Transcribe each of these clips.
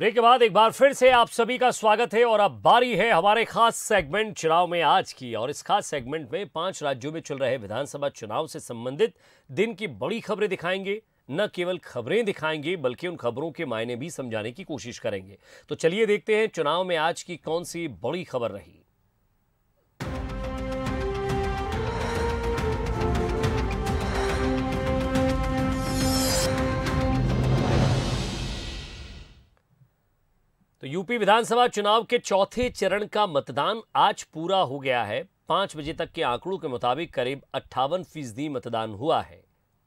Break के बाद एक बार फिर से आप सभी का स्वागत है और अब बारी है हमारे खास सेगमेंट चुनाव में आज की और इस खास सेगमेंट में पांच राज्यों में चल रहे विधानसभा चुनाव से संबंधित दिन की बड़ी खबरें दिखाएंगे न केवल खबरें दिखाएंगे बल्कि उन खबरों के मायने भी समझाने की कोशिश करेंगे तो चलिए देखते हैं चुनाव में आज की कौन सी बड़ी खबर रही यूपी विधानसभा चुनाव के चौथे चरण का मतदान आज पूरा हो गया है पांच बजे तक के आंकड़ों के मुताबिक करीब अट्ठावन फीसदी मतदान हुआ है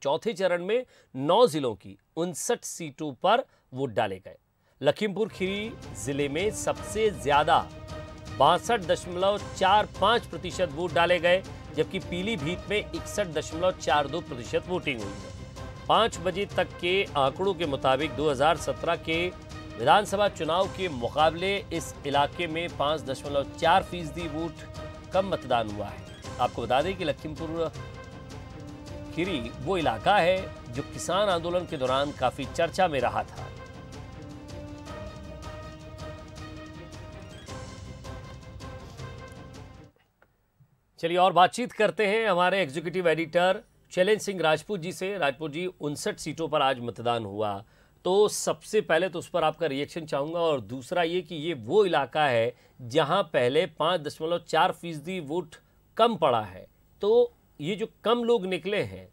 चौथे चरण में नौ जिलों की उनसठ सीटों पर वोट डाले गए लखीमपुर खीरी जिले में सबसे ज्यादा बासठ दशमलव चार पांच प्रतिशत वोट डाले गए जबकि पीलीभीत में इकसठ दशमलव चार दो प्रतिशत वोटिंग हुई पांच बजे तक के आंकड़ों के मुताबिक 2017 के विधानसभा चुनाव के मुकाबले इस इलाके में पाँच दशमलव चार फीसदी वोट कम मतदान हुआ है आपको बता दें कि लखीमपुर खीरी वो इलाका है जो किसान आंदोलन के दौरान काफ़ी चर्चा में रहा था चलिए और बातचीत करते हैं हमारे एग्जीक्यूटिव एडिटर चैलेंज सिंह राजपूत जी से राजपूत जी उनसठ सीटों पर आज मतदान हुआ तो सबसे पहले तो उस पर आपका रिएक्शन चाहूँगा और दूसरा ये कि ये वो इलाका है जहाँ पहले पाँच दशमलव चार फीसदी वोट कम पड़ा है तो ये जो कम लोग निकले हैं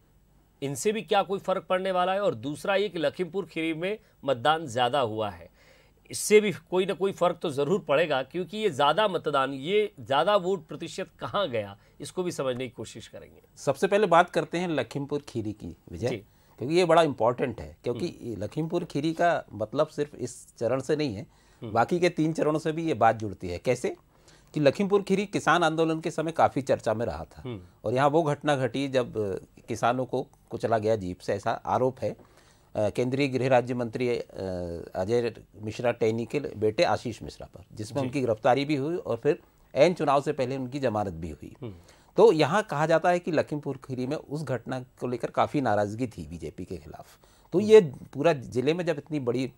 इनसे भी क्या कोई फ़र्क पड़ने वाला है और दूसरा ये कि लखीमपुर खीरी में मतदान ज़्यादा हुआ है इससे भी कोई ना कोई फ़र्क तो ज़रूर पड़ेगा क्योंकि ये ज़्यादा मतदान ये ज़्यादा वोट प्रतिशत कहाँ गया इसको भी समझने की कोशिश करेंगे सबसे पहले बात करते हैं लखीमपुर खीरी की विजय क्योंकि ये बड़ा इम्पोर्टेंट है क्योंकि हम्म। लखीमपुर खीरी का मतलब सिर्फ इस चरण से नहीं है हम्म। बाकी के तीन चरणों से भी ये बात जुड़ती है कैसे कि लखीमपुर खीरी किसान आंदोलन के समय काफ़ी चर्चा में रहा था हम्म। और यहाँ वो घटना घटी जब किसानों को कुचला गया जीप से ऐसा आरोप है केंद्रीय गृह राज्य मंत्री अजय मिश्रा टैनी के बेटे आशीष मिश्रा पर जिसमें उनकी गिरफ्तारी भी हुई और फिर एन चुनाव से पहले उनकी जमानत भी हुई तो यहाँ कहा जाता है कि लखीमपुर खीरी में उस घटना को लेकर काफ़ी नाराज़गी थी बीजेपी के खिलाफ तो हम्म। ये पूरा जिले में जब इतनी बड़ी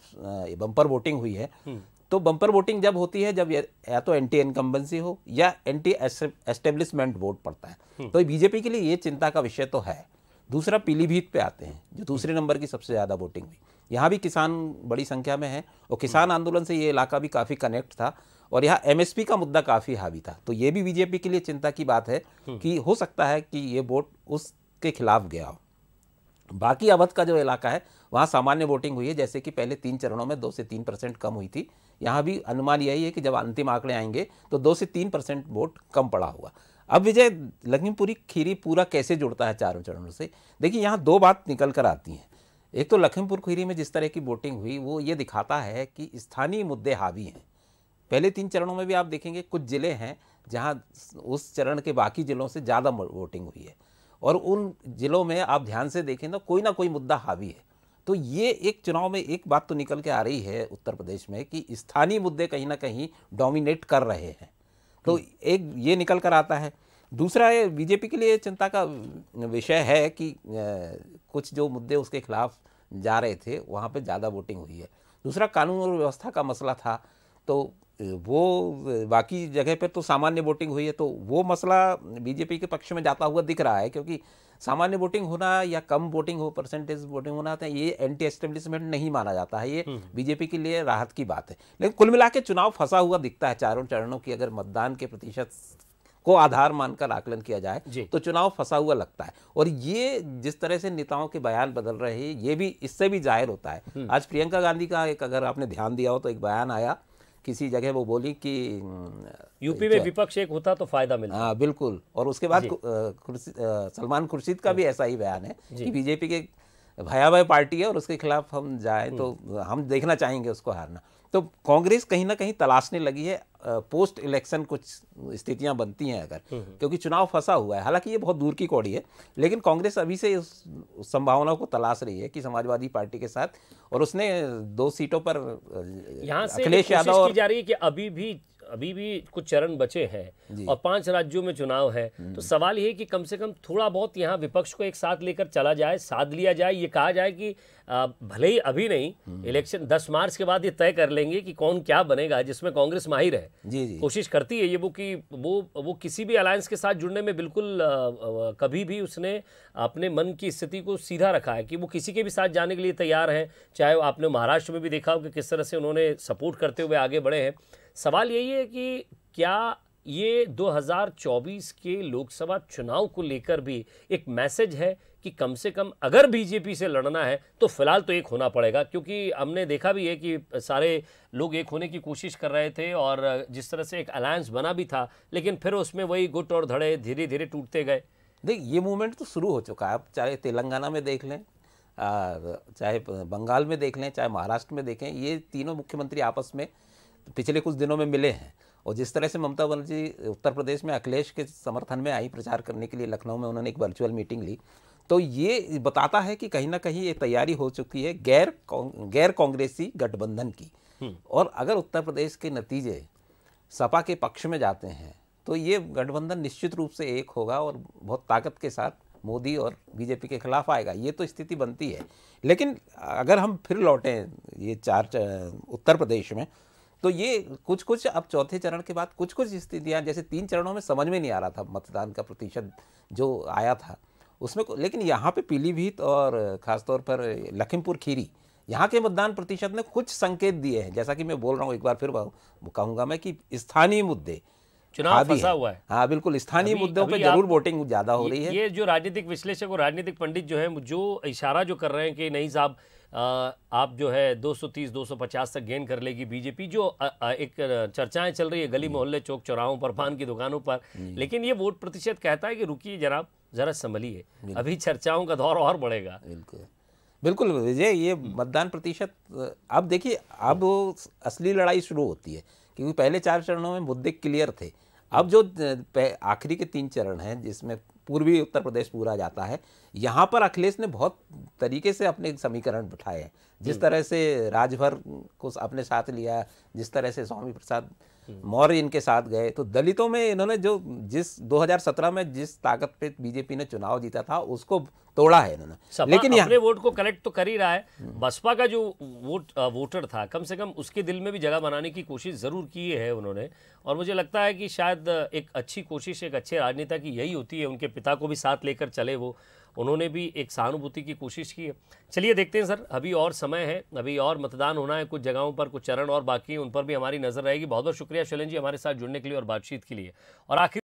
बम्पर वोटिंग हुई है हम्म। तो बम्पर वोटिंग जब होती है जब या तो एंटी इनकम्बेंसी हो या एंटी एस्टेब्लिशमेंट वोट पड़ता है हम्म। तो बीजेपी के लिए ये चिंता का विषय तो है दूसरा पीलीभीत पे आते हैं जो दूसरे नंबर की सबसे ज़्यादा वोटिंग हुई यहाँ भी किसान बड़ी संख्या में है और किसान आंदोलन से ये इलाका भी काफ़ी कनेक्ट था और यहाँ एमएसपी का मुद्दा काफ़ी हावी था तो ये भी बीजेपी के लिए चिंता की बात है हम्म। कि हो सकता है कि ये वोट उसके खिलाफ गया हो बाकी अवध का जो इलाका है वहाँ सामान्य वोटिंग हुई है जैसे कि पहले तीन चरणों में दो से तीन परसेंट कम हुई थी यहाँ भी अनुमान यही है कि जब अंतिम आंकड़े आएंगे तो दो से तीन परसेंट वोट कम पड़ा हुआ अब विजय लखीमपुरी खीरी पूरा कैसे जुड़ता है चारों चरणों से देखिए यहाँ दो बात निकल कर आती हैं एक तो लखीमपुर खीरी में जिस तरह की वोटिंग हुई वो ये दिखाता है कि स्थानीय मुद्दे हावी हैं पहले तीन चरणों में भी आप देखेंगे कुछ ज़िले हैं जहाँ उस चरण के बाकी ज़िलों से ज़्यादा वोटिंग हुई है और उन ज़िलों में आप ध्यान से देखें तो कोई ना कोई मुद्दा हावी है तो ये एक चुनाव में एक बात तो निकल के आ रही है उत्तर प्रदेश में कि स्थानीय मुद्दे कहीं ना कहीं डोमिनेट कर रहे हैं तो हम्म। एक ये निकल कर आता है दूसरा ये बीजेपी के लिए चिंता का विषय है कि कुछ जो मुद्दे उसके खिलाफ जा रहे थे वहाँ पे ज़्यादा वोटिंग हुई है दूसरा कानून और व्यवस्था का मसला था तो वो बाकी जगह पर तो सामान्य वोटिंग हुई है तो वो मसला बीजेपी के पक्ष में जाता हुआ दिख रहा है क्योंकि सामान्य वोटिंग होना या कम वोटिंग हो परसेंटेज वोटिंग होना था तो ये एंटी एस्टेब्लिशमेंट नहीं माना जाता है ये हम्म। बीजेपी के लिए राहत की बात है लेकिन कुल मिला चुनाव फंसा हुआ दिखता है चारों चरणों की अगर मतदान के प्रतिशत को आधार मानकर आकलन किया जाए तो चुनाव फंसा हुआ लगता है और ये जिस तरह से नेताओं के बयान बदल रहे हैं ये भी इससे भी जाहिर होता है हम्म। आज प्रियंका गांधी का एक अगर आपने ध्यान दिया हो तो एक बयान आया किसी जगह वो बोली कि यूपी में विपक्ष एक होता तो फायदा मिलता हाँ बिल्कुल और उसके बाद सलमान खुर्शीद का भी ऐसा ही बयान है कि बीजेपी के भयावह पार्टी है और उसके खिलाफ हम जाए तो हम्म। हम देखना चाहेंगे उसको हारना तो कांग्रेस कहीं ना कहीं तलाशने लगी है पोस्ट इलेक्शन कुछ स्थितियां बनती हैं अगर हम्म, हम्म। क्योंकि चुनाव फंसा हुआ है हालांकि ये बहुत दूर की कौड़ी है लेकिन कांग्रेस अभी से उस संभावना को तलाश रही है कि समाजवादी पार्टी के साथ और उसने दो सीटों पर अखिलेश यादव की जा रही है कि अभी भी अभी भी कुछ चरण बचे हैं और पांच राज्यों में चुनाव है हम्म। तो सवाल ये कि कम से कम थोड़ा बहुत यहाँ विपक्ष को एक साथ लेकर चला जाए साथ लिया जाए ये कहा जाए कि भले ही अभी नहीं हम्म। इलेक्शन 10 मार्च के बाद ये तय कर लेंगे कि कौन क्या बनेगा जिसमें कांग्रेस माहिर है जी जी। कोशिश करती है ये वो कि वो वो किसी भी अलायंस के साथ जुड़ने में बिल्कुल आ, आ, कभी भी उसने अपने मन की स्थिति को सीधा रखा है कि वो किसी के भी साथ जाने के लिए तैयार हैं चाहे आपने महाराष्ट्र में भी देखा हो कि किस तरह से उन्होंने सपोर्ट करते हुए आगे बढ़े हैं सवाल यही है कि क्या ये 2024 के लोकसभा चुनाव को लेकर भी एक मैसेज है कि कम से कम अगर बीजेपी से लड़ना है तो फिलहाल तो एक होना पड़ेगा क्योंकि हमने देखा भी है कि सारे लोग एक होने की कोशिश कर रहे थे और जिस तरह से एक अलायंस बना भी था लेकिन फिर उसमें वही गुट और धड़े धीरे धीरे टूटते गए देख ये मूवमेंट तो शुरू हो चुका है आप चाहे तेलंगाना में देख लें चाहे बंगाल में देख लें चाहे महाराष्ट्र में देखें ये तीनों मुख्यमंत्री आपस में पिछले कुछ दिनों में मिले हैं और जिस तरह से ममता बनर्जी उत्तर प्रदेश में अखिलेश के समर्थन में आई प्रचार करने के लिए लखनऊ में उन्होंने एक वर्चुअल मीटिंग ली तो ये बताता है कि कहीं ना कहीं ये तैयारी हो चुकी है गैर गैर कांग्रेसी गठबंधन की हम्म। और अगर उत्तर प्रदेश के नतीजे सपा के पक्ष में जाते हैं तो ये गठबंधन निश्चित रूप से एक होगा और बहुत ताकत के साथ मोदी और बीजेपी के खिलाफ आएगा ये तो स्थिति बनती है लेकिन अगर हम फिर लौटें ये चार उत्तर प्रदेश में तो ये कुछ कुछ अब चौथे चरण के बाद कुछ कुछ स्थितियाँ जैसे तीन चरणों में समझ में नहीं आ रहा था मतदान का प्रतिशत जो आया था उसमें लेकिन यहाँ पे पीलीभीत और ख़ासतौर पर लखीमपुर खीरी यहाँ के मतदान प्रतिशत ने कुछ संकेत दिए हैं जैसा कि मैं बोल रहा हूँ एक बार फिर कहूँगा मैं कि स्थानीय मुद्दे चुनाव फंसा हुआ है हाँ बिल्कुल स्थानीय मुद्दों पे जरूर वोटिंग ज्यादा हो रही है ये जो राजनीतिक विश्लेषक और राजनीतिक पंडित जो है जो इशारा जो कर रहे हैं कि नहीं साहब आप जो है 230 250 तक गेन कर लेगी बीजेपी जो एक चर्चाएं चल रही है गली मोहल्ले चौक चौराहों पर पान की दुकानों पर लेकिन ये वोट प्रतिशत कहता है कि रुकिए जनाब ज़रा संभलिए अभी चर्चाओं का दौर और बढ़ेगा बिल्कुल बिल्कुल विजय ये मतदान प्रतिशत अब देखिए अब असली लड़ाई शुरू होती है क्योंकि पहले चार चरणों में मुद्दे क्लियर थे अब जो आखिरी के तीन चरण हैं जिसमें पूर्वी उत्तर प्रदेश पूरा जाता है यहाँ पर अखिलेश ने बहुत तरीके से अपने समीकरण बिठाए हैं जिस हम्म। तरह से राजभर को अपने साथ लिया जिस तरह से स्वामी प्रसाद हम्म। मौर्य इनके साथ गए तो दलितों में इन्होंने जो जिस 2017 में जिस ताकत पे बीजेपी ने चुनाव जीता था उसको तोड़ा है इन्होंने लेकिन अपने वोट को कलेक्ट तो कर ही रहा है बसपा का जो वोट वोटर था कम से कम उसके दिल में भी जगह बनाने की कोशिश ज़रूर की है उन्होंने और मुझे लगता है कि शायद एक अच्छी कोशिश एक अच्छे राजनेता की यही होती है उनके पिता को भी साथ लेकर चले वो उन्होंने भी एक सहानुभूति की कोशिश की है चलिए देखते हैं सर अभी और समय है अभी और मतदान होना है कुछ जगहों पर कुछ चरण और बाकी उन पर भी हमारी नज़र रहेगी बहुत बहुत शुक्रिया शैलन जी हमारे साथ जुड़ने के लिए और बातचीत के लिए और आखिर